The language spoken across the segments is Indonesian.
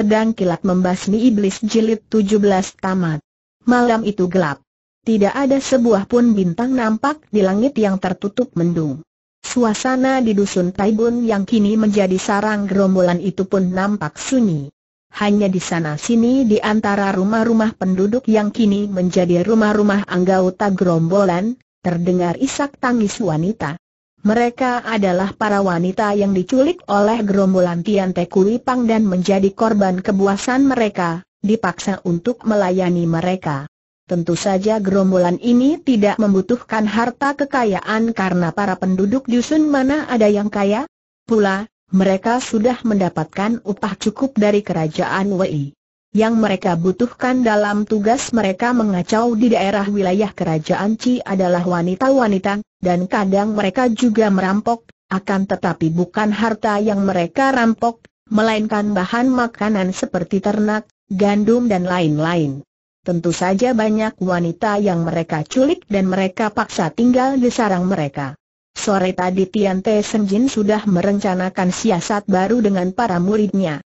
pedang kilat membasmi iblis jilid 17 tamat. Malam itu gelap. Tidak ada sebuah pun bintang nampak di langit yang tertutup mendung. Suasana di dusun Taibun yang kini menjadi sarang gerombolan itu pun nampak sunyi. Hanya di sana-sini di antara rumah-rumah penduduk yang kini menjadi rumah-rumah anggota gerombolan, terdengar isak tangis wanita. Mereka adalah para wanita yang diculik oleh gerombolan Tian Te Pang dan menjadi korban kebuasan mereka, dipaksa untuk melayani mereka. Tentu saja gerombolan ini tidak membutuhkan harta kekayaan karena para penduduk dusun mana ada yang kaya. Pula, mereka sudah mendapatkan upah cukup dari kerajaan Wei yang mereka butuhkan dalam tugas mereka mengacau di daerah wilayah kerajaan Ci adalah wanita-wanita, dan kadang mereka juga merampok, akan tetapi bukan harta yang mereka rampok, melainkan bahan makanan seperti ternak, gandum dan lain-lain. Tentu saja banyak wanita yang mereka culik dan mereka paksa tinggal di sarang mereka. Sore tadi Tian Te Senjin sudah merencanakan siasat baru dengan para muridnya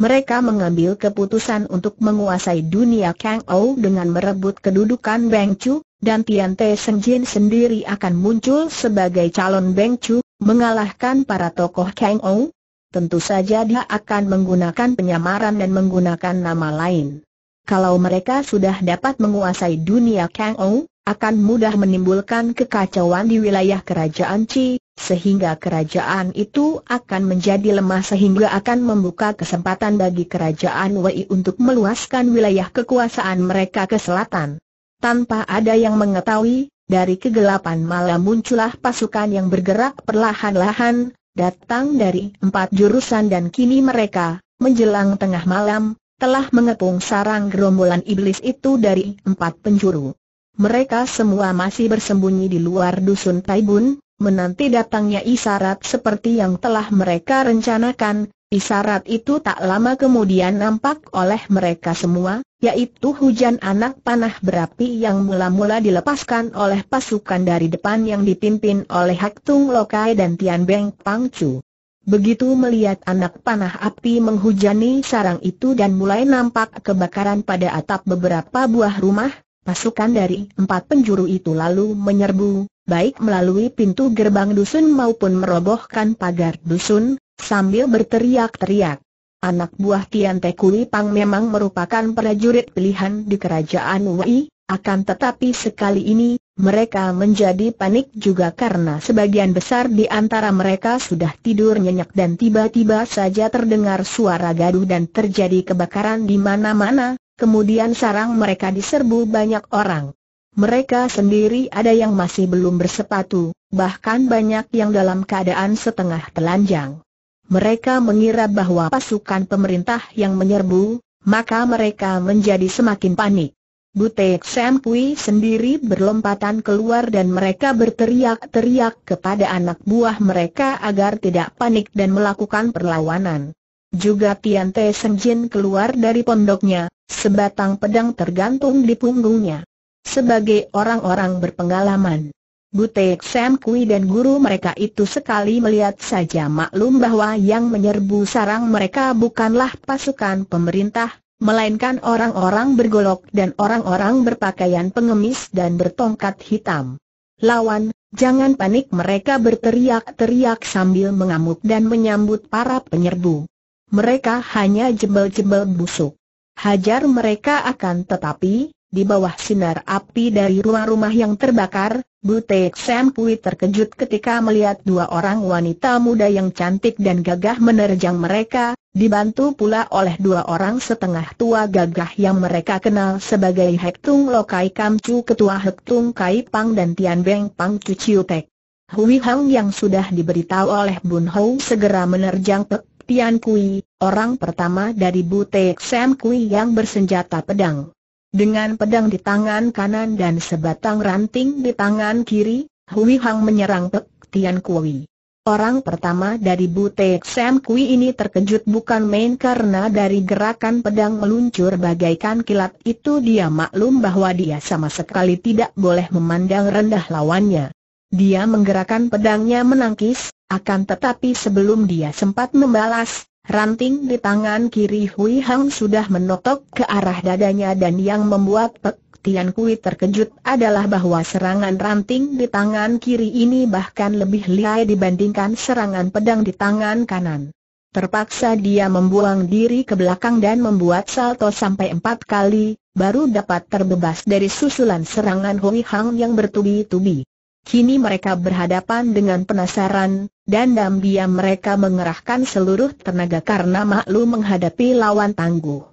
mereka mengambil keputusan untuk menguasai dunia Kang Ou dengan merebut kedudukan Beng Chu, dan Tian Te Seng Jin sendiri akan muncul sebagai calon Beng Chu, mengalahkan para tokoh Kang Ou. Tentu saja dia akan menggunakan penyamaran dan menggunakan nama lain. Kalau mereka sudah dapat menguasai dunia Kang Ou, akan mudah menimbulkan kekacauan di wilayah kerajaan Qi, sehingga kerajaan itu akan menjadi lemah sehingga akan membuka kesempatan bagi kerajaan Wei untuk meluaskan wilayah kekuasaan mereka ke selatan. Tanpa ada yang mengetahui, dari kegelapan malam muncullah pasukan yang bergerak perlahan-lahan, datang dari empat jurusan dan kini mereka, menjelang tengah malam, telah mengepung sarang gerombolan iblis itu dari empat penjuru. Mereka semua masih bersembunyi di luar dusun Taibun, menanti datangnya Isarat seperti yang telah mereka rencanakan. Isarat itu tak lama kemudian nampak oleh mereka semua, yaitu hujan anak panah berapi yang mula-mula dilepaskan oleh pasukan dari depan yang dipimpin oleh Hak Tung Lokai dan Tian Beng Pang Chu. Begitu melihat anak panah api menghujani sarang itu dan mulai nampak kebakaran pada atap beberapa buah rumah, pasukan dari empat penjuru itu lalu menyerbu, baik melalui pintu gerbang dusun maupun merobohkan pagar dusun, sambil berteriak-teriak. Anak buah Tian Te Kui Pang memang merupakan prajurit pilihan di kerajaan Wei, akan tetapi sekali ini, mereka menjadi panik juga karena sebagian besar di antara mereka sudah tidur nyenyak dan tiba-tiba saja terdengar suara gaduh dan terjadi kebakaran di mana-mana, kemudian sarang mereka diserbu banyak orang. Mereka sendiri ada yang masih belum bersepatu, bahkan banyak yang dalam keadaan setengah telanjang. Mereka mengira bahwa pasukan pemerintah yang menyerbu, maka mereka menjadi semakin panik. Butek Sempui sendiri berlompatan keluar dan mereka berteriak-teriak kepada anak buah mereka agar tidak panik dan melakukan perlawanan. Juga Tian Te Senjin keluar dari pondoknya, sebatang pedang tergantung di punggungnya. Sebagai orang-orang berpengalaman, Butek Sam Kui dan guru mereka itu sekali melihat saja maklum bahwa yang menyerbu sarang mereka bukanlah pasukan pemerintah, melainkan orang-orang bergolok dan orang-orang berpakaian pengemis dan bertongkat hitam. Lawan, jangan panik mereka berteriak-teriak sambil mengamuk dan menyambut para penyerbu mereka hanya jebel-jebel busuk. Hajar mereka akan tetapi, di bawah sinar api dari rumah-rumah yang terbakar, Butek Pui terkejut ketika melihat dua orang wanita muda yang cantik dan gagah menerjang mereka, dibantu pula oleh dua orang setengah tua gagah yang mereka kenal sebagai Hektung Lokai Kamcu Ketua Hektung Kai Pang dan Tian Beng Pang Cuciutek. Hui Hang yang sudah diberitahu oleh Bun Hou segera menerjang Pek Tian Kui, orang pertama dari Butek Sam Kui yang bersenjata pedang. Dengan pedang di tangan kanan dan sebatang ranting di tangan kiri, Hui Hang menyerang Pek Tian Kui. Orang pertama dari Butek Sam Kui ini terkejut bukan main karena dari gerakan pedang meluncur bagaikan kilat itu dia maklum bahwa dia sama sekali tidak boleh memandang rendah lawannya. Dia menggerakkan pedangnya menangkis, akan tetapi sebelum dia sempat membalas, ranting di tangan kiri Hui Hang sudah menotok ke arah dadanya dan yang membuat Pek Tian Kui terkejut adalah bahwa serangan ranting di tangan kiri ini bahkan lebih lihai dibandingkan serangan pedang di tangan kanan. Terpaksa dia membuang diri ke belakang dan membuat salto sampai empat kali, baru dapat terbebas dari susulan serangan Hui Hang yang bertubi-tubi. Kini mereka berhadapan dengan penasaran, dan diam-diam mereka mengerahkan seluruh tenaga karena maklum menghadapi lawan tangguh.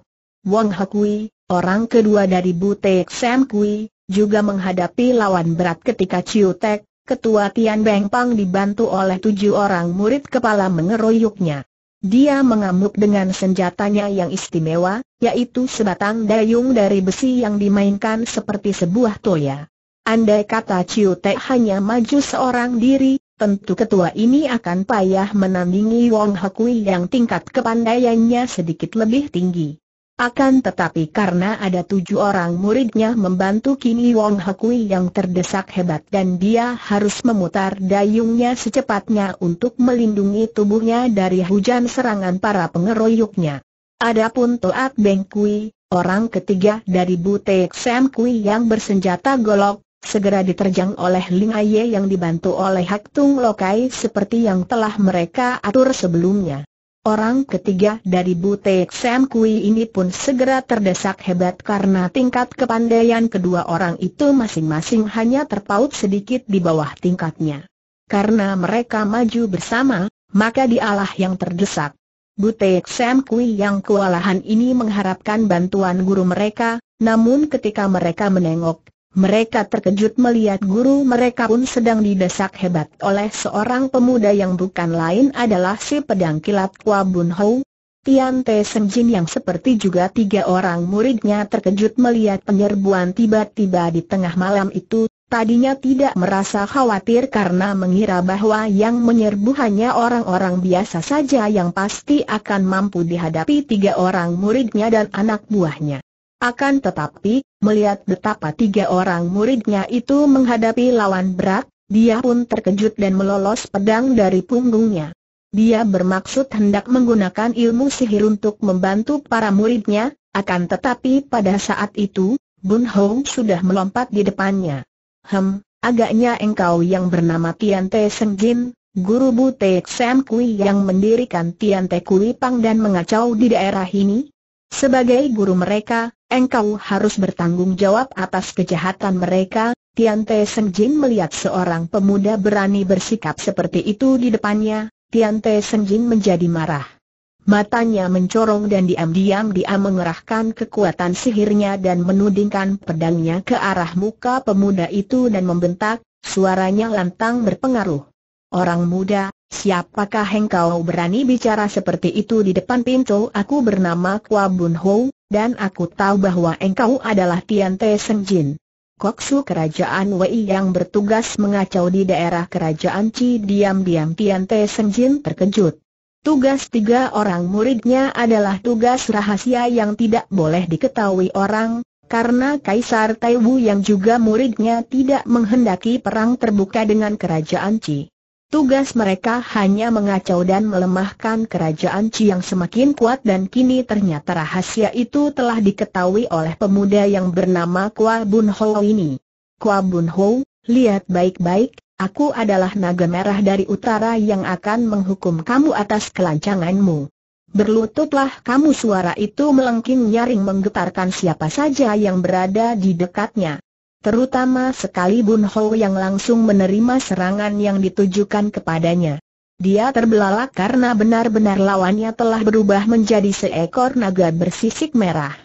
Wang Hakui, orang kedua dari Butek Sam Kui, juga menghadapi lawan berat ketika Chiu Tek, ketua Tian Beng Pang dibantu oleh tujuh orang murid kepala mengeroyoknya. Dia mengamuk dengan senjatanya yang istimewa, yaitu sebatang dayung dari besi yang dimainkan seperti sebuah toya. Andai kata Ciu Tek hanya maju seorang diri, tentu ketua ini akan payah menandingi Wong Hekui yang tingkat kepandaiannya sedikit lebih tinggi. Akan tetapi karena ada tujuh orang muridnya membantu kini Wong Hekui yang terdesak hebat dan dia harus memutar dayungnya secepatnya untuk melindungi tubuhnya dari hujan serangan para pengeroyoknya. Adapun Toat Beng Kui, Orang ketiga dari Butek Sam Kui yang bersenjata golok, segera diterjang oleh Ling Aye yang dibantu oleh Hak Tung Lokai seperti yang telah mereka atur sebelumnya. Orang ketiga dari Butek Sam Kui ini pun segera terdesak hebat karena tingkat kepandaian kedua orang itu masing-masing hanya terpaut sedikit di bawah tingkatnya. Karena mereka maju bersama, maka dialah yang terdesak. Butek Sam Kui yang kewalahan ini mengharapkan bantuan guru mereka, namun ketika mereka menengok mereka terkejut melihat guru mereka pun sedang didesak hebat oleh seorang pemuda yang bukan lain adalah si pedang kilat Kwa Bun Tian Te Sen Jin yang seperti juga tiga orang muridnya terkejut melihat penyerbuan tiba-tiba di tengah malam itu, tadinya tidak merasa khawatir karena mengira bahwa yang menyerbu hanya orang-orang biasa saja yang pasti akan mampu dihadapi tiga orang muridnya dan anak buahnya. Akan tetapi, Melihat betapa tiga orang muridnya itu menghadapi lawan berat, dia pun terkejut dan melolos pedang dari punggungnya. Dia bermaksud hendak menggunakan ilmu sihir untuk membantu para muridnya, akan tetapi pada saat itu, Bun Hong sudah melompat di depannya. Hem, agaknya engkau yang bernama Tian Te Seng Jin, guru Bu Te Sam Kui yang mendirikan Tian Te Kui Pang dan mengacau di daerah ini? Sebagai guru mereka, Engkau harus bertanggung jawab atas kejahatan mereka. Tian Te Seng Jin melihat seorang pemuda berani bersikap seperti itu di depannya, Tian Te Seng Jin menjadi marah. Matanya mencorong dan diam-diam dia mengerahkan kekuatan sihirnya dan menudingkan pedangnya ke arah muka pemuda itu dan membentak, suaranya lantang berpengaruh. Orang muda, Siapakah engkau berani bicara seperti itu di depan pintu? Aku bernama Kwa Bun Ho, dan aku tahu bahwa engkau adalah Tian Te Seng Jin. Koksu kerajaan Wei yang bertugas mengacau di daerah kerajaan Chi diam-diam Tian Te Seng Jin terkejut. Tugas tiga orang muridnya adalah tugas rahasia yang tidak boleh diketahui orang, karena Kaisar Taiwu yang juga muridnya tidak menghendaki perang terbuka dengan kerajaan Chi. Tugas mereka hanya mengacau dan melemahkan kerajaan Ci yang semakin kuat dan kini ternyata rahasia itu telah diketahui oleh pemuda yang bernama Kua Bun Ho ini. Kua Bun Ho, lihat baik-baik, aku adalah naga merah dari utara yang akan menghukum kamu atas kelancanganmu. Berlututlah kamu suara itu melengking nyaring menggetarkan siapa saja yang berada di dekatnya terutama sekali Bun Ho yang langsung menerima serangan yang ditujukan kepadanya. Dia terbelalak karena benar-benar lawannya telah berubah menjadi seekor naga bersisik merah.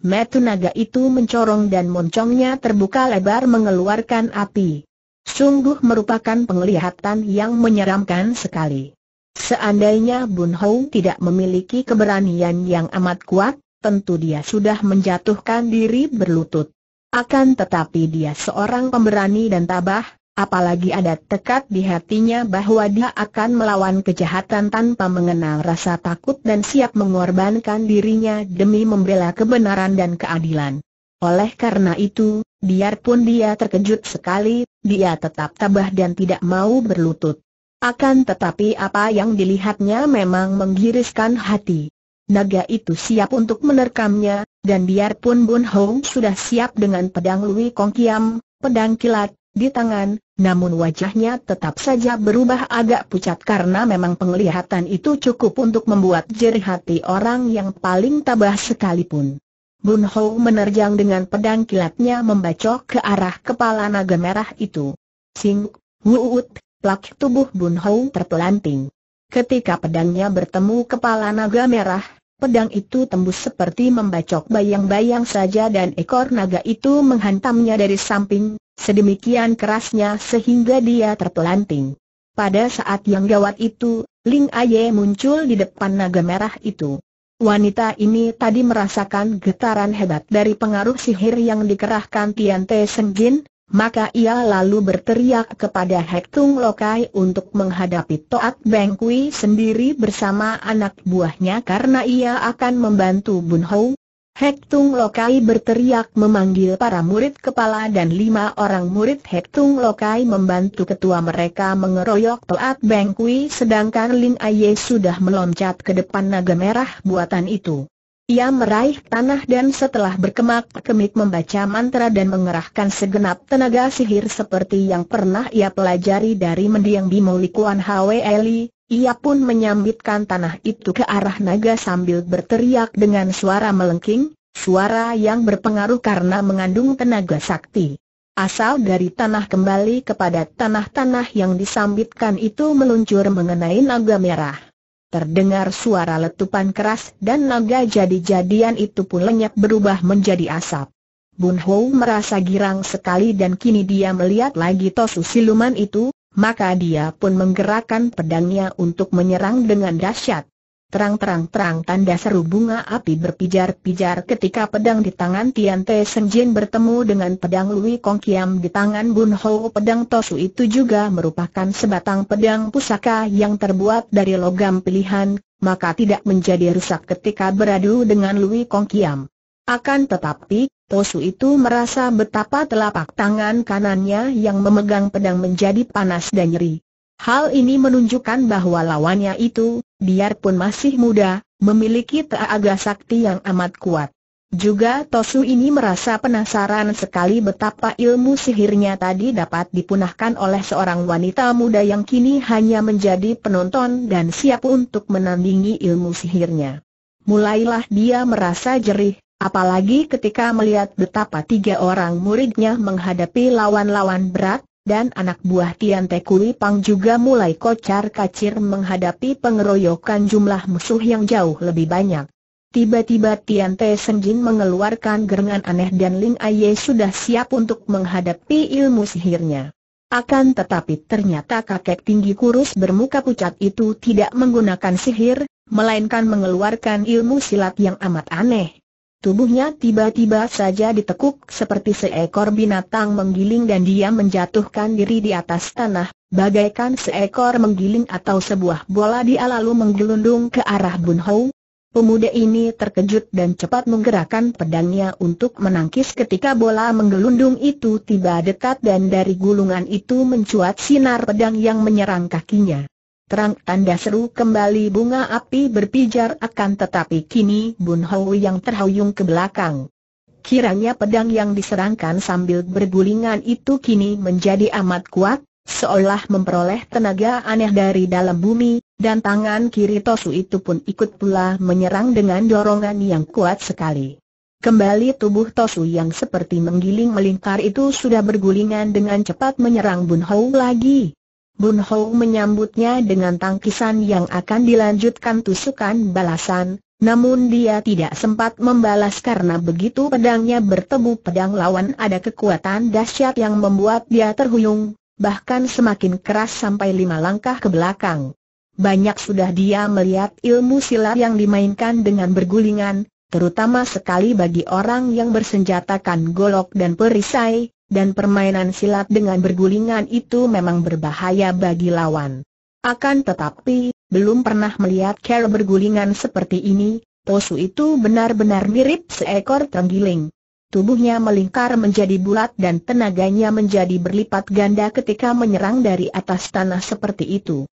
Metu naga itu mencorong dan moncongnya terbuka lebar mengeluarkan api. Sungguh merupakan penglihatan yang menyeramkan sekali. Seandainya Bun Ho tidak memiliki keberanian yang amat kuat, tentu dia sudah menjatuhkan diri berlutut. Akan tetapi dia seorang pemberani dan tabah, apalagi ada tekad di hatinya bahwa dia akan melawan kejahatan tanpa mengenal rasa takut dan siap mengorbankan dirinya demi membela kebenaran dan keadilan. Oleh karena itu, biarpun dia terkejut sekali, dia tetap tabah dan tidak mau berlutut. Akan tetapi apa yang dilihatnya memang menggiriskan hati naga itu siap untuk menerkamnya, dan biarpun Bun Hong sudah siap dengan pedang Lui Kong Kiam, pedang kilat, di tangan, namun wajahnya tetap saja berubah agak pucat karena memang penglihatan itu cukup untuk membuat jerih hati orang yang paling tabah sekalipun. Bun Ho menerjang dengan pedang kilatnya membacok ke arah kepala naga merah itu. Sing, wuut, plak tubuh Bun Ho terpelanting. Ketika pedangnya bertemu kepala naga merah, Pedang itu tembus seperti membacok bayang-bayang saja dan ekor naga itu menghantamnya dari samping, sedemikian kerasnya sehingga dia terpelanting. Pada saat yang gawat itu, Ling Aye muncul di depan naga merah itu. Wanita ini tadi merasakan getaran hebat dari pengaruh sihir yang dikerahkan Tian Te Jin. Maka ia lalu berteriak kepada Hek Lokai untuk menghadapi Toat Beng Kui sendiri bersama anak buahnya karena ia akan membantu Bun Hou. Hek Lokai berteriak memanggil para murid kepala dan lima orang murid Hek Lokai membantu ketua mereka mengeroyok Toat Beng Kui sedangkan Lin Aye sudah meloncat ke depan naga merah buatan itu. Ia meraih tanah dan setelah berkemak-kemik membaca mantra dan mengerahkan segenap tenaga sihir seperti yang pernah ia pelajari dari mendiang Bimo Likuan Hwe Eli, ia pun menyambitkan tanah itu ke arah naga sambil berteriak dengan suara melengking, suara yang berpengaruh karena mengandung tenaga sakti. Asal dari tanah kembali kepada tanah-tanah yang disambitkan itu meluncur mengenai naga merah. Terdengar suara letupan keras dan naga jadi-jadian itu pun lenyap berubah menjadi asap. Bun Ho merasa girang sekali dan kini dia melihat lagi tosu siluman itu, maka dia pun menggerakkan pedangnya untuk menyerang dengan dahsyat. Terang-terang-terang tanda seru bunga api berpijar-pijar ketika pedang di tangan Tian Te Jin bertemu dengan pedang Lui Kong Kiam di tangan Bun Ho. Pedang Tosu itu juga merupakan sebatang pedang pusaka yang terbuat dari logam pilihan, maka tidak menjadi rusak ketika beradu dengan Lui Kong Kiam. Akan tetapi, Tosu itu merasa betapa telapak tangan kanannya yang memegang pedang menjadi panas dan nyeri. Hal ini menunjukkan bahwa lawannya itu, biarpun masih muda, memiliki teaga sakti yang amat kuat. Juga Tosu ini merasa penasaran sekali betapa ilmu sihirnya tadi dapat dipunahkan oleh seorang wanita muda yang kini hanya menjadi penonton dan siap untuk menandingi ilmu sihirnya. Mulailah dia merasa jerih, apalagi ketika melihat betapa tiga orang muridnya menghadapi lawan-lawan berat, dan anak buah Tian Te Kui Pang juga mulai kocar kacir menghadapi pengeroyokan jumlah musuh yang jauh lebih banyak. Tiba-tiba Tian Te Senjin mengeluarkan gerangan aneh dan Ling Aye sudah siap untuk menghadapi ilmu sihirnya. Akan tetapi ternyata kakek tinggi kurus bermuka pucat itu tidak menggunakan sihir, melainkan mengeluarkan ilmu silat yang amat aneh. Tubuhnya tiba-tiba saja ditekuk seperti seekor binatang menggiling dan dia menjatuhkan diri di atas tanah, bagaikan seekor menggiling atau sebuah bola dia lalu menggelundung ke arah Bun Hou. Pemuda ini terkejut dan cepat menggerakkan pedangnya untuk menangkis ketika bola menggelundung itu tiba dekat dan dari gulungan itu mencuat sinar pedang yang menyerang kakinya. Terang tanda seru kembali bunga api berpijar akan tetapi kini Bun Hou yang terhuyung ke belakang. Kiranya pedang yang diserangkan sambil bergulingan itu kini menjadi amat kuat, seolah memperoleh tenaga aneh dari dalam bumi, dan tangan kiri Tosu itu pun ikut pula menyerang dengan dorongan yang kuat sekali. Kembali tubuh Tosu yang seperti menggiling melingkar itu sudah bergulingan dengan cepat menyerang Bun Hou lagi. Bun Hou menyambutnya dengan tangkisan yang akan dilanjutkan tusukan balasan, namun dia tidak sempat membalas karena begitu pedangnya bertemu pedang lawan ada kekuatan dahsyat yang membuat dia terhuyung, bahkan semakin keras sampai lima langkah ke belakang. Banyak sudah dia melihat ilmu silat yang dimainkan dengan bergulingan, terutama sekali bagi orang yang bersenjatakan golok dan perisai, dan permainan silat dengan bergulingan itu memang berbahaya bagi lawan. Akan tetapi, belum pernah melihat cara bergulingan seperti ini, Tosu itu benar-benar mirip seekor tenggiling. Tubuhnya melingkar menjadi bulat dan tenaganya menjadi berlipat ganda ketika menyerang dari atas tanah seperti itu.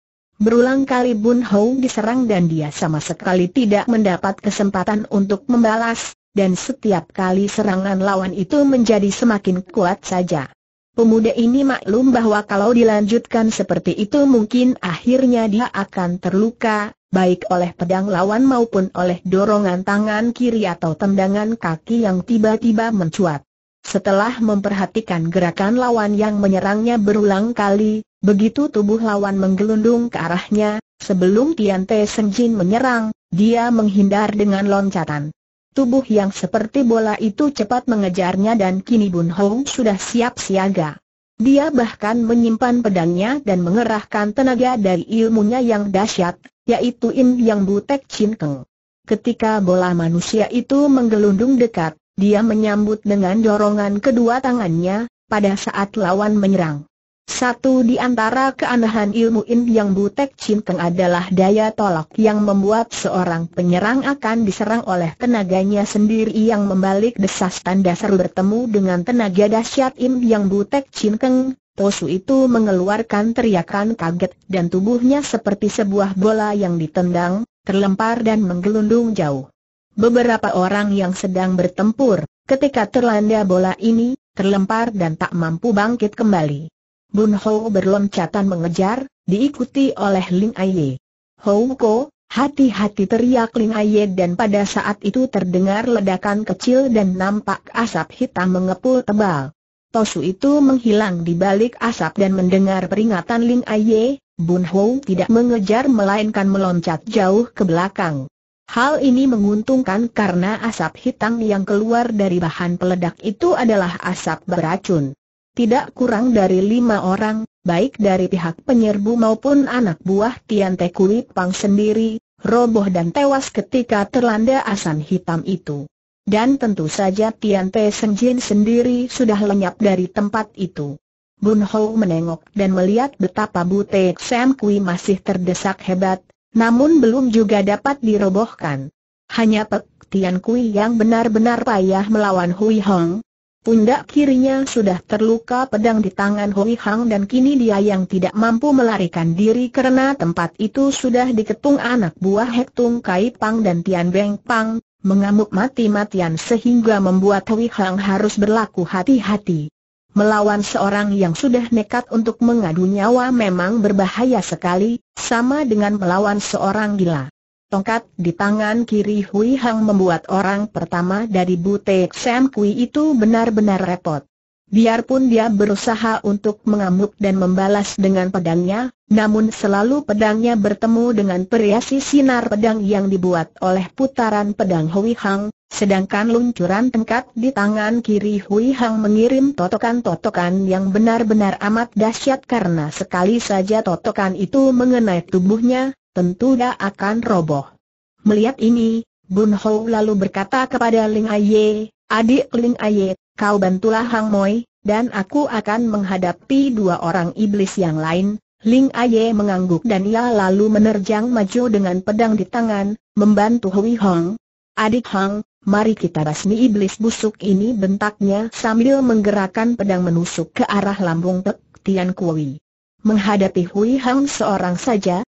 Berulang kali Bun Hou diserang dan dia sama sekali tidak mendapat kesempatan untuk membalas, dan setiap kali serangan lawan itu menjadi semakin kuat saja. Pemuda ini maklum bahwa kalau dilanjutkan seperti itu mungkin akhirnya dia akan terluka, baik oleh pedang lawan maupun oleh dorongan tangan kiri atau tendangan kaki yang tiba-tiba mencuat. Setelah memperhatikan gerakan lawan yang menyerangnya berulang kali, begitu tubuh lawan menggelundung ke arahnya, sebelum Tian Te Jin menyerang, dia menghindar dengan loncatan. Tubuh yang seperti bola itu cepat mengejarnya dan kini Bun Hong sudah siap siaga. Dia bahkan menyimpan pedangnya dan mengerahkan tenaga dari ilmunya yang dahsyat, yaitu Im Yang Butek Chin Keng. Ketika bola manusia itu menggelundung dekat, dia menyambut dengan dorongan kedua tangannya, pada saat lawan menyerang. Satu di antara keanehan ilmu In yang Butek Cinteng adalah daya tolak yang membuat seorang penyerang akan diserang oleh tenaganya sendiri yang membalik desas tanda seru bertemu dengan tenaga dahsyat In yang Butek Cinteng. Tosu itu mengeluarkan teriakan kaget dan tubuhnya seperti sebuah bola yang ditendang, terlempar dan menggelundung jauh. Beberapa orang yang sedang bertempur, ketika terlanda bola ini, terlempar dan tak mampu bangkit kembali. Bun Ho berloncatan mengejar, diikuti oleh Ling Aye. Hou Ko, hati-hati teriak Ling Aye dan pada saat itu terdengar ledakan kecil dan nampak asap hitam mengepul tebal. Tosu itu menghilang di balik asap dan mendengar peringatan Ling Aye, Bun Ho tidak mengejar melainkan meloncat jauh ke belakang. Hal ini menguntungkan karena asap hitam yang keluar dari bahan peledak itu adalah asap beracun tidak kurang dari lima orang, baik dari pihak penyerbu maupun anak buah Tian Te Kui Pang sendiri, roboh dan tewas ketika terlanda asan hitam itu. Dan tentu saja Tian Te Jin sendiri sudah lenyap dari tempat itu. Bun Hou menengok dan melihat betapa Te Sam Kui masih terdesak hebat, namun belum juga dapat dirobohkan. Hanya Pek Tian Kui yang benar-benar payah melawan Hui Hong, Pundak kirinya sudah terluka pedang di tangan Hui Hang dan kini dia yang tidak mampu melarikan diri karena tempat itu sudah diketung anak buah Hek Tung Kai Pang dan Tian Beng Pang, mengamuk mati-matian sehingga membuat Hui Hang harus berlaku hati-hati. Melawan seorang yang sudah nekat untuk mengadu nyawa memang berbahaya sekali, sama dengan melawan seorang gila. Tongkat di tangan kiri Hui Hang membuat orang pertama dari Butek Sam Kui itu benar-benar repot. Biarpun dia berusaha untuk mengamuk dan membalas dengan pedangnya, namun selalu pedangnya bertemu dengan periasi sinar pedang yang dibuat oleh putaran pedang Hui Hang, sedangkan luncuran tengkat di tangan kiri Hui Hang mengirim totokan-totokan yang benar-benar amat dahsyat karena sekali saja totokan itu mengenai tubuhnya, tentu dia akan roboh. Melihat ini, Bun Ho lalu berkata kepada Ling Aye, adik Ling Aye, kau bantulah Hang Moi, dan aku akan menghadapi dua orang iblis yang lain. Ling Aye mengangguk dan ia lalu menerjang maju dengan pedang di tangan, membantu Hui Hong. Adik Hang, mari kita basmi iblis busuk ini bentaknya sambil menggerakkan pedang menusuk ke arah lambung Tek Tian Kui. Menghadapi Hui Hong seorang saja,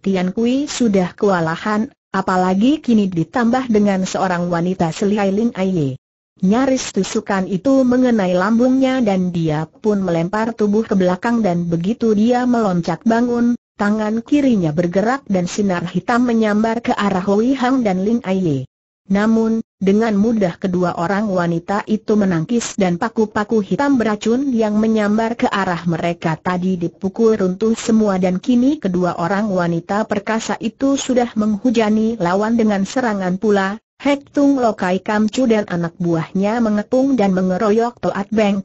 Tian Kui sudah kewalahan, apalagi kini ditambah dengan seorang wanita selihai Ling Aie. Nyaris tusukan itu mengenai lambungnya dan dia pun melempar tubuh ke belakang dan begitu dia meloncat bangun, tangan kirinya bergerak dan sinar hitam menyambar ke arah Hui Hang dan Ling Aie. Namun, dengan mudah kedua orang wanita itu menangkis dan paku-paku hitam beracun yang menyambar ke arah mereka tadi dipukul runtuh semua dan kini kedua orang wanita perkasa itu sudah menghujani lawan dengan serangan pula. Hek Lokai Kamcu dan anak buahnya mengepung dan mengeroyok Toat Beng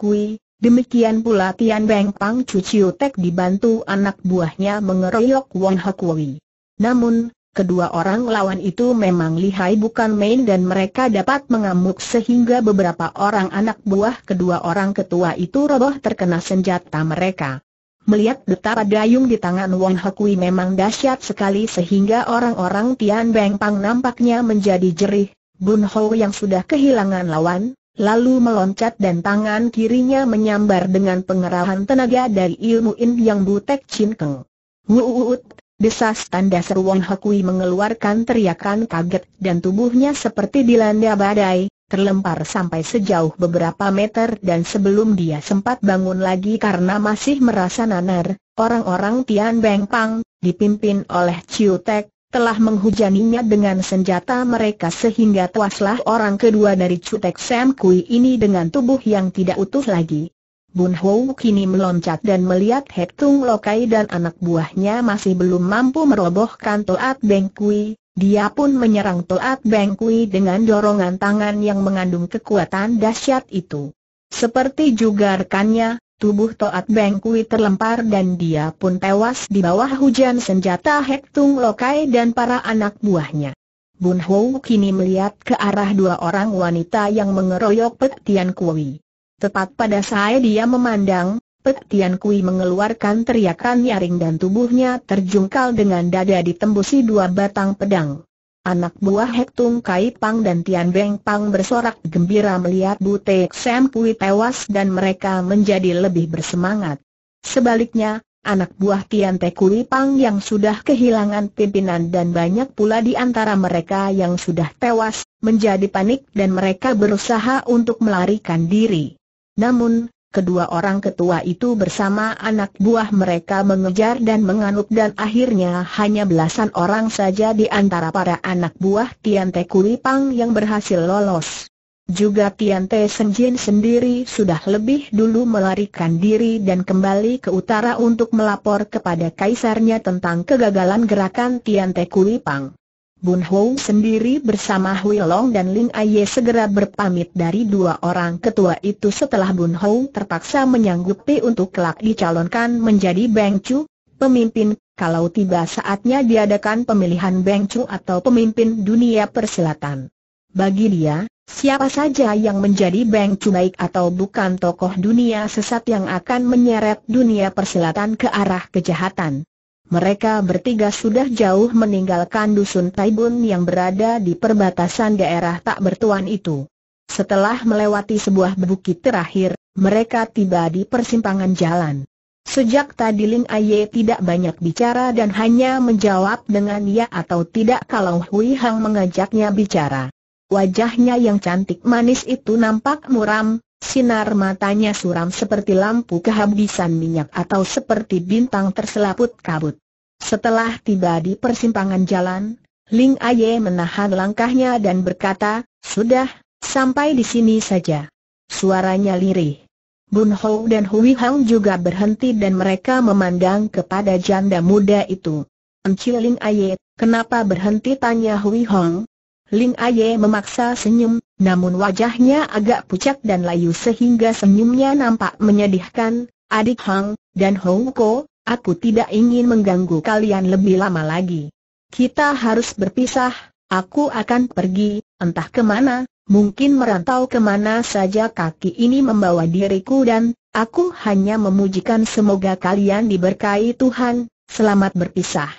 Demikian pula Tian Beng Pang Cu Tek dibantu anak buahnya mengeroyok Wong Hakui. Namun, Kedua orang lawan itu memang lihai bukan main dan mereka dapat mengamuk sehingga beberapa orang anak buah kedua orang ketua itu roboh terkena senjata mereka. Melihat betapa dayung di tangan Wong Hakui memang dahsyat sekali sehingga orang-orang Tian Beng Pang nampaknya menjadi jerih. Bun Ho yang sudah kehilangan lawan, lalu meloncat dan tangan kirinya menyambar dengan pengerahan tenaga dari ilmu In yang Butek Chin Keng. Wuuut Desas tanda seru Wong Hakui mengeluarkan teriakan kaget dan tubuhnya seperti dilanda badai, terlempar sampai sejauh beberapa meter dan sebelum dia sempat bangun lagi karena masih merasa nanar, orang-orang Tian Beng Pang, dipimpin oleh Chiu Tek, telah menghujaninya dengan senjata mereka sehingga tuaslah orang kedua dari Chiu Tek Sam Kui ini dengan tubuh yang tidak utuh lagi. Bun Hou kini meloncat dan melihat Hek Tung Lokai dan anak buahnya masih belum mampu merobohkan Toat Beng Kui. Dia pun menyerang Toat Beng Kui dengan dorongan tangan yang mengandung kekuatan dahsyat itu. Seperti juga rekannya, tubuh Toat Beng Kui terlempar dan dia pun tewas di bawah hujan senjata Hek Tung Lokai dan para anak buahnya. Bun Hou kini melihat ke arah dua orang wanita yang mengeroyok Pek Tian Kui. Tepat pada saat dia memandang, Tian Kui mengeluarkan teriakan nyaring dan tubuhnya terjungkal dengan dada ditembusi dua batang pedang. Anak buah Hektung Kai Pang dan Tian Beng Pang bersorak gembira melihat Butek Sam Kui tewas dan mereka menjadi lebih bersemangat. Sebaliknya, anak buah Tian Te Kui Pang yang sudah kehilangan pimpinan dan banyak pula di antara mereka yang sudah tewas, menjadi panik dan mereka berusaha untuk melarikan diri. Namun, kedua orang ketua itu bersama anak buah mereka mengejar dan menganut dan akhirnya hanya belasan orang saja di antara para anak buah Tian Te Kuli Pang yang berhasil lolos. Juga Tian Te Senjin sendiri sudah lebih dulu melarikan diri dan kembali ke utara untuk melapor kepada kaisarnya tentang kegagalan gerakan Tian Te Kuli Pang. Bun Hou sendiri bersama Hui Long dan Ling Aye segera berpamit dari dua orang ketua itu setelah Bun Hou terpaksa menyanggupi untuk kelak dicalonkan menjadi Beng Chu, pemimpin, kalau tiba saatnya diadakan pemilihan Beng Chu atau pemimpin dunia persilatan. Bagi dia, siapa saja yang menjadi Beng Chu baik atau bukan tokoh dunia sesat yang akan menyeret dunia persilatan ke arah kejahatan mereka bertiga sudah jauh meninggalkan dusun Taibun yang berada di perbatasan daerah tak bertuan itu. Setelah melewati sebuah bukit terakhir, mereka tiba di persimpangan jalan. Sejak tadi Ling Aye tidak banyak bicara dan hanya menjawab dengan ya atau tidak kalau Hui Hang mengajaknya bicara. Wajahnya yang cantik manis itu nampak muram, Sinar matanya suram seperti lampu kehabisan minyak atau seperti bintang terselaput kabut. Setelah tiba di persimpangan jalan, Ling Aye menahan langkahnya dan berkata, Sudah, sampai di sini saja. Suaranya lirih. Bun Ho dan Hui Hang juga berhenti dan mereka memandang kepada janda muda itu. Encil Ling Aye, kenapa berhenti tanya Hui Hong? Ling Aye memaksa senyum, namun wajahnya agak pucat dan layu sehingga senyumnya nampak menyedihkan, adik Hang, dan Hong Ko, aku tidak ingin mengganggu kalian lebih lama lagi. Kita harus berpisah, aku akan pergi, entah kemana, mungkin merantau kemana saja kaki ini membawa diriku dan, aku hanya memujikan semoga kalian diberkahi Tuhan, selamat berpisah.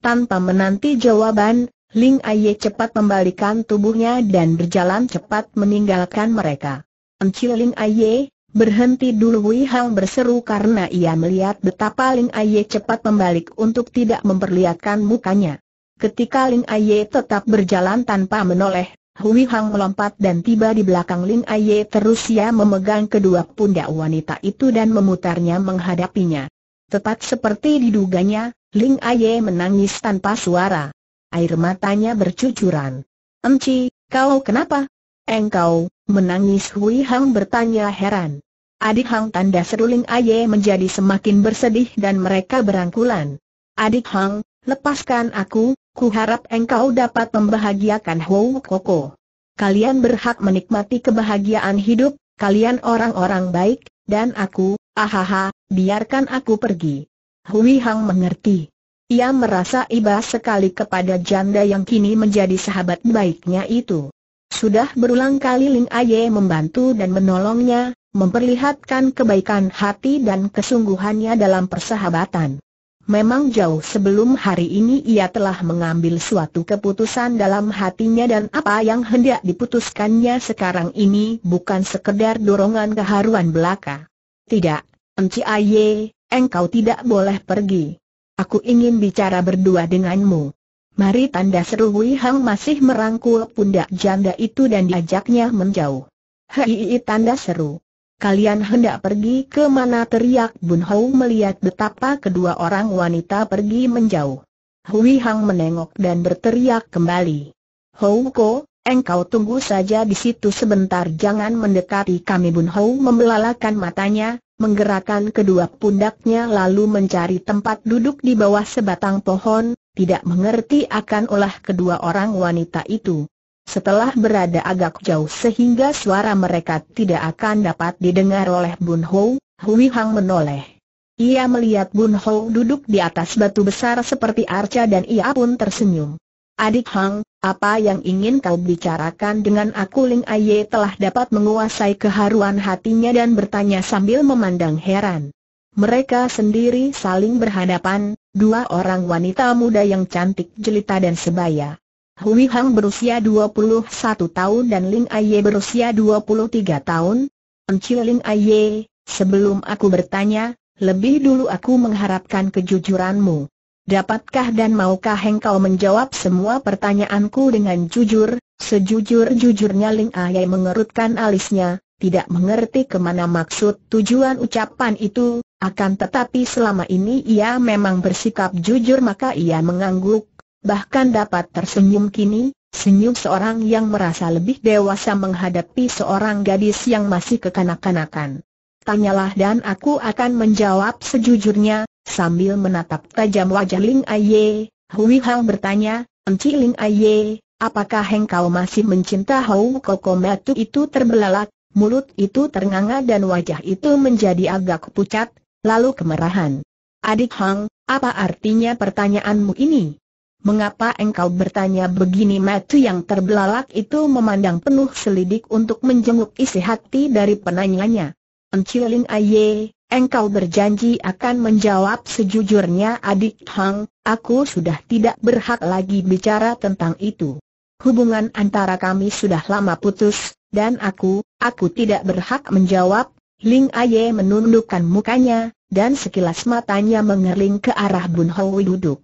Tanpa menanti jawaban, Ling Aye cepat membalikan tubuhnya dan berjalan cepat meninggalkan mereka. Encil Ling Aye, berhenti dulu Wei Hang berseru karena ia melihat betapa Ling Aye cepat membalik untuk tidak memperlihatkan mukanya. Ketika Ling Aye tetap berjalan tanpa menoleh, Hui Hang melompat dan tiba di belakang Ling Aye terus ia memegang kedua pundak wanita itu dan memutarnya menghadapinya. Tepat seperti diduganya, Ling Aye menangis tanpa suara. Air matanya bercucuran. Emci, kau kenapa? Engkau, menangis Hui Hang bertanya heran. Adik Hang tanda seruling Aye menjadi semakin bersedih dan mereka berangkulan. Adik Hang, lepaskan aku, kuharap engkau dapat membahagiakan Hou Koko. Kalian berhak menikmati kebahagiaan hidup, kalian orang-orang baik, dan aku, ahaha, biarkan aku pergi. Hui Hang mengerti. Ia merasa iba sekali kepada janda yang kini menjadi sahabat baiknya itu. Sudah berulang kali Ling Aye membantu dan menolongnya, memperlihatkan kebaikan hati dan kesungguhannya dalam persahabatan. Memang jauh sebelum hari ini ia telah mengambil suatu keputusan dalam hatinya dan apa yang hendak diputuskannya sekarang ini bukan sekedar dorongan keharuan belaka. Tidak, Enci Aye, engkau tidak boleh pergi. Aku ingin bicara berdua denganmu. Mari tanda seru Wei Hang masih merangkul pundak janda itu dan diajaknya menjauh. Hei tanda seru. Kalian hendak pergi ke mana teriak Bun Hou melihat betapa kedua orang wanita pergi menjauh. Hui Hang menengok dan berteriak kembali. Hou Ko, engkau tunggu saja di situ sebentar jangan mendekati kami Bun Hou membelalakan matanya, menggerakkan kedua pundaknya lalu mencari tempat duduk di bawah sebatang pohon, tidak mengerti akan olah kedua orang wanita itu. Setelah berada agak jauh sehingga suara mereka tidak akan dapat didengar oleh Bun Ho, Hui Hang menoleh. Ia melihat Bun Ho duduk di atas batu besar seperti arca dan ia pun tersenyum. Adik Hang, apa yang ingin kau bicarakan dengan aku Ling Aye telah dapat menguasai keharuan hatinya dan bertanya sambil memandang heran. Mereka sendiri saling berhadapan, dua orang wanita muda yang cantik jelita dan sebaya. Hui Hang berusia 21 tahun dan Ling Aye berusia 23 tahun. Encil Ling Aye, sebelum aku bertanya, lebih dulu aku mengharapkan kejujuranmu. Dapatkah dan maukah engkau menjawab semua pertanyaanku dengan jujur? Sejujur-jujurnya Ling Ayai mengerutkan alisnya, tidak mengerti kemana maksud tujuan ucapan itu, akan tetapi selama ini ia memang bersikap jujur maka ia mengangguk, bahkan dapat tersenyum kini, senyum seorang yang merasa lebih dewasa menghadapi seorang gadis yang masih kekanak-kanakan. Tanyalah dan aku akan menjawab sejujurnya, Sambil menatap tajam wajah Ling Aye, Hui Hang bertanya, Enci Ling Aye, apakah engkau masih mencinta Hou Koko Matu itu terbelalak, mulut itu ternganga dan wajah itu menjadi agak pucat, lalu kemerahan. Adik Hang, apa artinya pertanyaanmu ini? Mengapa engkau bertanya begini Matu yang terbelalak itu memandang penuh selidik untuk menjenguk isi hati dari penanyanya. Enciling Aye, engkau berjanji akan menjawab sejujurnya adik Hang, aku sudah tidak berhak lagi bicara tentang itu. Hubungan antara kami sudah lama putus, dan aku, aku tidak berhak menjawab. Ling Aye menundukkan mukanya, dan sekilas matanya mengerling ke arah Bun Hoi duduk.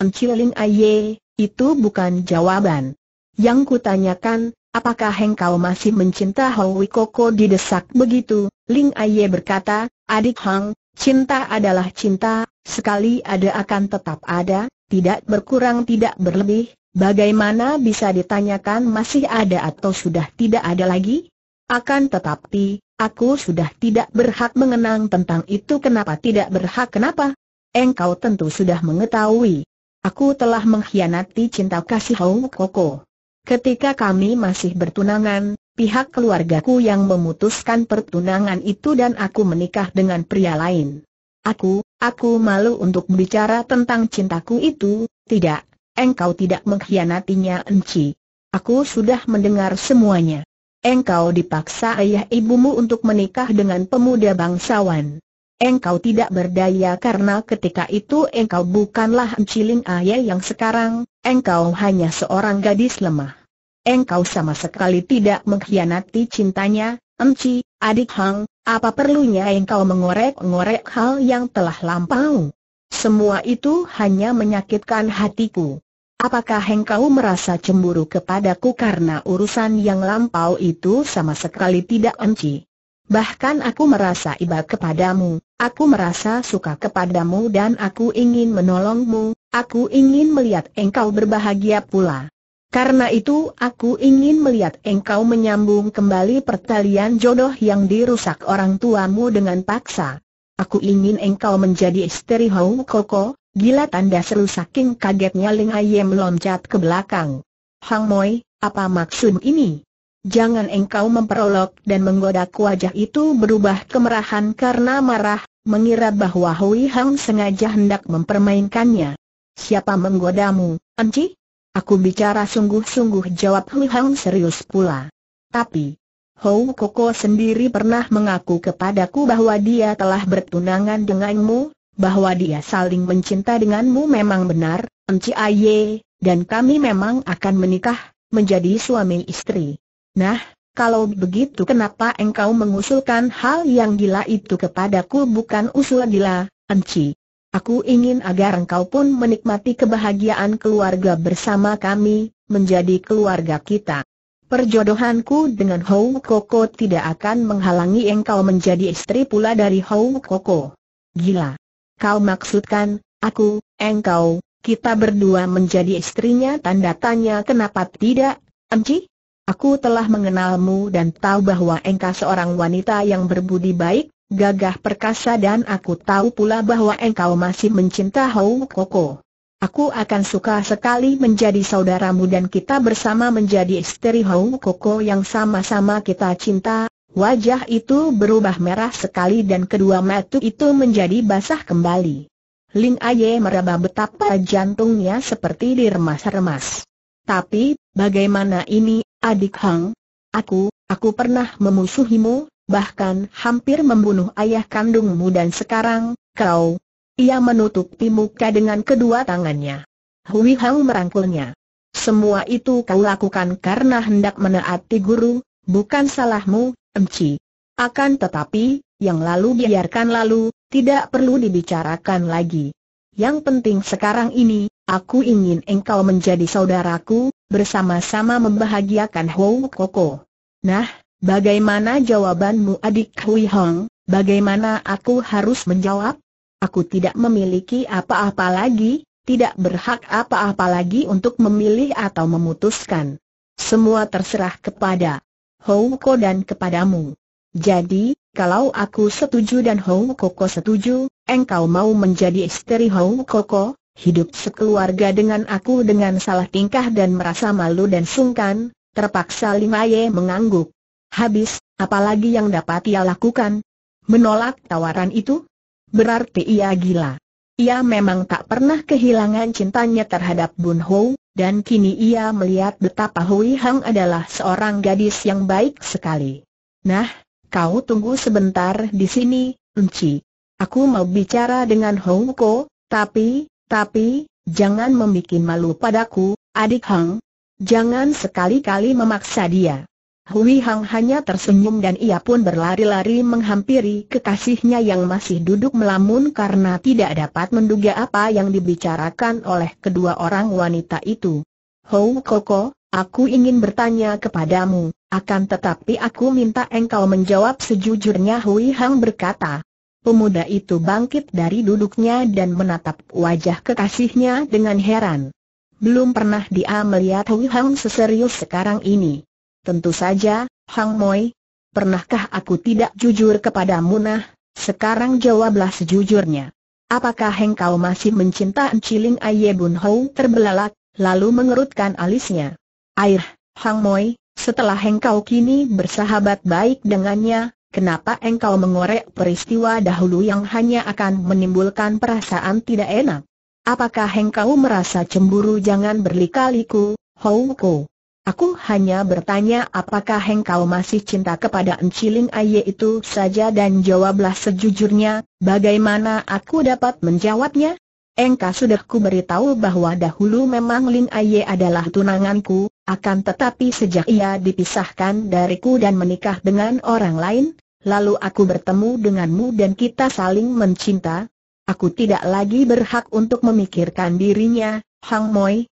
Encil Ling Aye, itu bukan jawaban. Yang kutanyakan, apakah engkau masih mencinta Hoi Koko didesak begitu? Ling Aye berkata, Adik Hang, cinta adalah cinta, sekali ada akan tetap ada, tidak berkurang tidak berlebih, bagaimana bisa ditanyakan masih ada atau sudah tidak ada lagi? Akan tetapi, aku sudah tidak berhak mengenang tentang itu kenapa tidak berhak kenapa? Engkau tentu sudah mengetahui. Aku telah mengkhianati cinta kasih Hong Koko. Ketika kami masih bertunangan, pihak keluargaku yang memutuskan pertunangan itu dan aku menikah dengan pria lain. Aku, aku malu untuk berbicara tentang cintaku itu, tidak, engkau tidak mengkhianatinya Enci. Aku sudah mendengar semuanya. Engkau dipaksa ayah ibumu untuk menikah dengan pemuda bangsawan. Engkau tidak berdaya karena ketika itu engkau bukanlah enciling ayah yang sekarang, engkau hanya seorang gadis lemah engkau sama sekali tidak mengkhianati cintanya, Enci, adik Hang, apa perlunya engkau mengorek-ngorek hal yang telah lampau? Semua itu hanya menyakitkan hatiku. Apakah engkau merasa cemburu kepadaku karena urusan yang lampau itu sama sekali tidak Enci? Bahkan aku merasa iba kepadamu, aku merasa suka kepadamu dan aku ingin menolongmu, aku ingin melihat engkau berbahagia pula. Karena itu aku ingin melihat engkau menyambung kembali pertalian jodoh yang dirusak orang tuamu dengan paksa. Aku ingin engkau menjadi istri Hou Koko, gila tanda seru saking kagetnya Ling Ayem loncat ke belakang. Hang Moi, apa maksud ini? Jangan engkau memperolok dan menggoda wajah itu berubah kemerahan karena marah, mengira bahwa Hui Hang sengaja hendak mempermainkannya. Siapa menggodamu, Anci? Aku bicara sungguh-sungguh jawab Hui Hang serius pula. Tapi, Hou Koko sendiri pernah mengaku kepadaku bahwa dia telah bertunangan denganmu, bahwa dia saling mencinta denganmu memang benar, Enci Aye, dan kami memang akan menikah, menjadi suami istri. Nah, kalau begitu kenapa engkau mengusulkan hal yang gila itu kepadaku bukan usul gila, Enci? Aku ingin agar engkau pun menikmati kebahagiaan keluarga bersama kami, menjadi keluarga kita. Perjodohanku dengan Hou Koko tidak akan menghalangi engkau menjadi istri pula dari Hou Koko. Gila. Kau maksudkan, aku, engkau, kita berdua menjadi istrinya tanda tanya kenapa tidak, Emci? Aku telah mengenalmu dan tahu bahwa engkau seorang wanita yang berbudi baik, gagah perkasa dan aku tahu pula bahwa engkau masih mencinta Hou Koko. Aku akan suka sekali menjadi saudaramu dan kita bersama menjadi istri Hou Koko yang sama-sama kita cinta. Wajah itu berubah merah sekali dan kedua mata itu menjadi basah kembali. Ling Aye meraba betapa jantungnya seperti diremas-remas. Tapi, bagaimana ini, adik Hang? Aku, aku pernah memusuhimu, bahkan hampir membunuh ayah kandungmu dan sekarang, kau... Ia menutupi muka dengan kedua tangannya. Hui Hao merangkulnya. Semua itu kau lakukan karena hendak menaati guru, bukan salahmu, Emci. Akan tetapi, yang lalu biarkan lalu, tidak perlu dibicarakan lagi. Yang penting sekarang ini, aku ingin engkau menjadi saudaraku, bersama-sama membahagiakan Hou Koko. Nah, Bagaimana jawabanmu adik Hui Hong, bagaimana aku harus menjawab? Aku tidak memiliki apa-apa lagi, tidak berhak apa-apa lagi untuk memilih atau memutuskan. Semua terserah kepada Houko dan kepadamu. Jadi, kalau aku setuju dan Houko setuju, engkau mau menjadi istri Houko, hidup sekeluarga dengan aku dengan salah tingkah dan merasa malu dan sungkan, terpaksa Lingaye mengangguk. Habis, apalagi yang dapat ia lakukan? Menolak tawaran itu? Berarti ia gila. Ia memang tak pernah kehilangan cintanya terhadap Bun Ho, dan kini ia melihat betapa Hui Hang adalah seorang gadis yang baik sekali. Nah, kau tunggu sebentar di sini, Unci. Aku mau bicara dengan Hong Ko, tapi, tapi, jangan membuat malu padaku, adik Hang. Jangan sekali-kali memaksa dia. Hui Hang hanya tersenyum dan ia pun berlari-lari menghampiri kekasihnya yang masih duduk melamun karena tidak dapat menduga apa yang dibicarakan oleh kedua orang wanita itu. Hou Koko, aku ingin bertanya kepadamu, akan tetapi aku minta engkau menjawab sejujurnya Hui Hang berkata. Pemuda itu bangkit dari duduknya dan menatap wajah kekasihnya dengan heran. Belum pernah dia melihat Hui Hang seserius sekarang ini. Tentu saja, Hang Moi. Pernahkah aku tidak jujur kepada Munah? Sekarang jawablah sejujurnya. Apakah heng engkau masih mencinta Ciling Aye Bun Hou terbelalak, lalu mengerutkan alisnya? Air, Hang Moi, setelah heng engkau kini bersahabat baik dengannya, kenapa engkau mengorek peristiwa dahulu yang hanya akan menimbulkan perasaan tidak enak? Apakah heng engkau merasa cemburu jangan berlikaliku, liku Hou Kou? Aku hanya bertanya apakah engkau masih cinta kepada Enciling Aye itu saja dan jawablah sejujurnya, bagaimana aku dapat menjawabnya? Engkau sudah ku beritahu bahwa dahulu memang Lin Aye adalah tunanganku, akan tetapi sejak ia dipisahkan dariku dan menikah dengan orang lain, lalu aku bertemu denganmu dan kita saling mencinta, aku tidak lagi berhak untuk memikirkan dirinya, Hang Moi,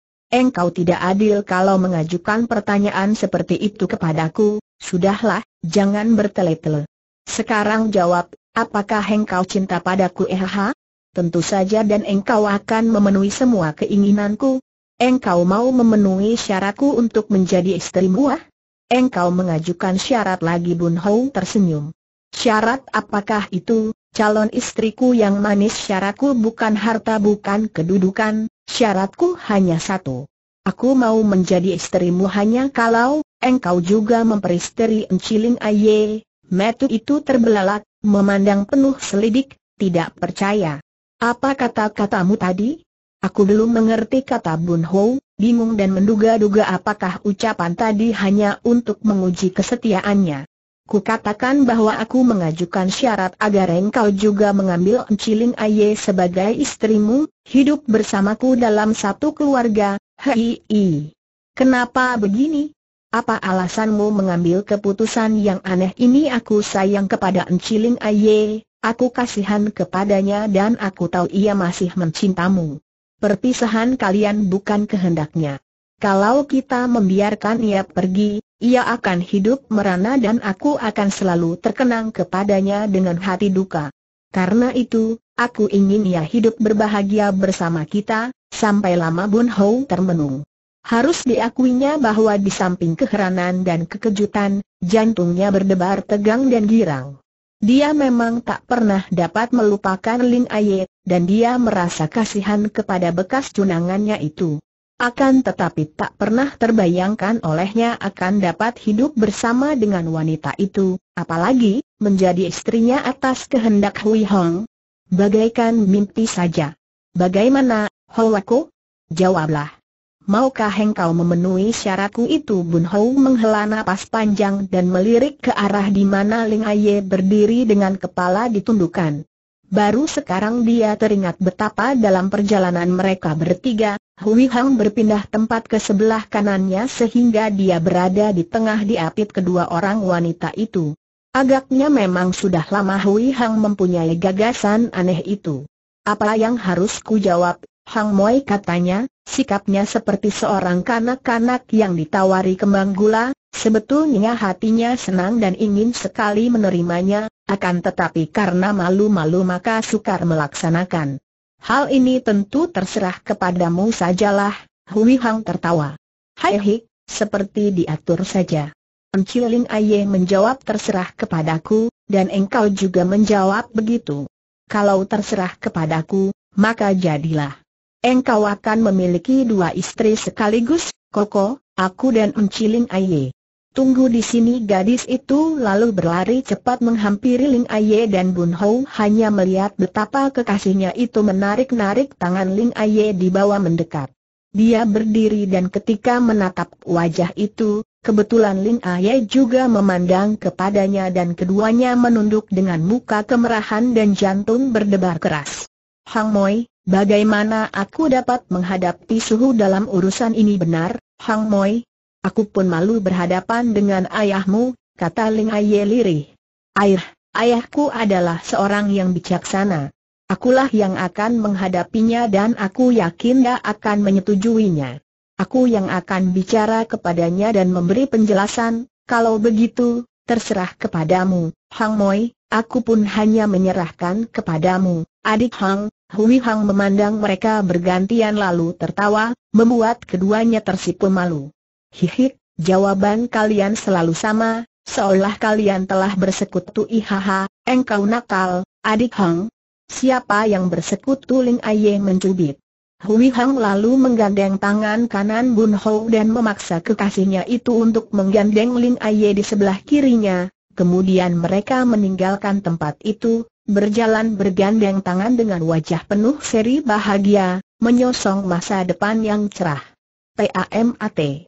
engkau tidak adil kalau mengajukan pertanyaan seperti itu kepadaku, sudahlah, jangan bertele-tele. Sekarang jawab, apakah engkau cinta padaku eh? Tentu saja dan engkau akan memenuhi semua keinginanku. Engkau mau memenuhi syaratku untuk menjadi istrimu buah? Eh? Engkau mengajukan syarat lagi Bun Hou tersenyum. Syarat apakah itu, calon istriku yang manis syaratku bukan harta bukan kedudukan, syaratku hanya satu. Aku mau menjadi istrimu hanya kalau engkau juga memperisteri enciling Aye. Metu itu terbelalak, memandang penuh selidik, tidak percaya. Apa kata-katamu tadi? Aku belum mengerti kata Bun Ho, bingung dan menduga-duga apakah ucapan tadi hanya untuk menguji kesetiaannya. Ku katakan bahwa aku mengajukan syarat agar engkau juga mengambil Enciling Aye sebagai istrimu, hidup bersamaku dalam satu keluarga, Hei, kenapa begini? Apa alasanmu mengambil keputusan yang aneh ini? Aku sayang kepada Enciling Aye, aku kasihan kepadanya dan aku tahu ia masih mencintamu. Perpisahan kalian bukan kehendaknya. Kalau kita membiarkan ia pergi, ia akan hidup merana dan aku akan selalu terkenang kepadanya dengan hati duka. Karena itu, aku ingin ia hidup berbahagia bersama kita, Sampai lama Bun Hou termenung. Harus diakuinya bahwa di samping keheranan dan kekejutan, jantungnya berdebar tegang dan girang. Dia memang tak pernah dapat melupakan Ling Aye, dan dia merasa kasihan kepada bekas tunangannya itu. Akan tetapi tak pernah terbayangkan olehnya akan dapat hidup bersama dengan wanita itu, apalagi, menjadi istrinya atas kehendak Hui Hong. Bagaikan mimpi saja. Bagaimana Hoako? Jawablah. Maukah engkau memenuhi syaratku itu Bun Hau menghela nafas panjang dan melirik ke arah di mana Ling Aye berdiri dengan kepala ditundukkan. Baru sekarang dia teringat betapa dalam perjalanan mereka bertiga, Hui Hang berpindah tempat ke sebelah kanannya sehingga dia berada di tengah diapit kedua orang wanita itu. Agaknya memang sudah lama Hui Hang mempunyai gagasan aneh itu. Apa yang harus ku jawab, Hang Moi katanya, sikapnya seperti seorang kanak-kanak yang ditawari kembang gula, sebetulnya hatinya senang dan ingin sekali menerimanya, akan tetapi karena malu-malu maka sukar melaksanakan. Hal ini tentu terserah kepadamu sajalah, Hui Hang tertawa. Hai hik, seperti diatur saja. Enciling Aye menjawab terserah kepadaku, dan engkau juga menjawab begitu. Kalau terserah kepadaku, maka jadilah engkau akan memiliki dua istri sekaligus, Koko, aku dan Enciling Aye. Tunggu di sini gadis itu lalu berlari cepat menghampiri Ling Aye dan Bun Hou hanya melihat betapa kekasihnya itu menarik-narik tangan Ling Aye di bawah mendekat. Dia berdiri dan ketika menatap wajah itu, kebetulan Ling Aye juga memandang kepadanya dan keduanya menunduk dengan muka kemerahan dan jantung berdebar keras. Hang Moi, Bagaimana aku dapat menghadapi suhu dalam urusan ini benar, Hang Moi? Aku pun malu berhadapan dengan ayahmu, kata Ling Aye lirih. Air, ayahku adalah seorang yang bijaksana. Akulah yang akan menghadapinya dan aku yakin dia akan menyetujuinya. Aku yang akan bicara kepadanya dan memberi penjelasan, kalau begitu, terserah kepadamu, Hang Moi, aku pun hanya menyerahkan kepadamu, adik Hang, Hui Hang memandang mereka bergantian lalu tertawa, membuat keduanya tersipu malu. Hihik, jawaban kalian selalu sama, seolah kalian telah bersekutu ihaha, engkau nakal, adik Hang. Siapa yang bersekutu Ling Aye mencubit? Hui Hang lalu menggandeng tangan kanan Bun Ho dan memaksa kekasihnya itu untuk menggandeng Ling Aye di sebelah kirinya, kemudian mereka meninggalkan tempat itu, berjalan bergandeng tangan dengan wajah penuh seri bahagia, menyosong masa depan yang cerah. PAMAT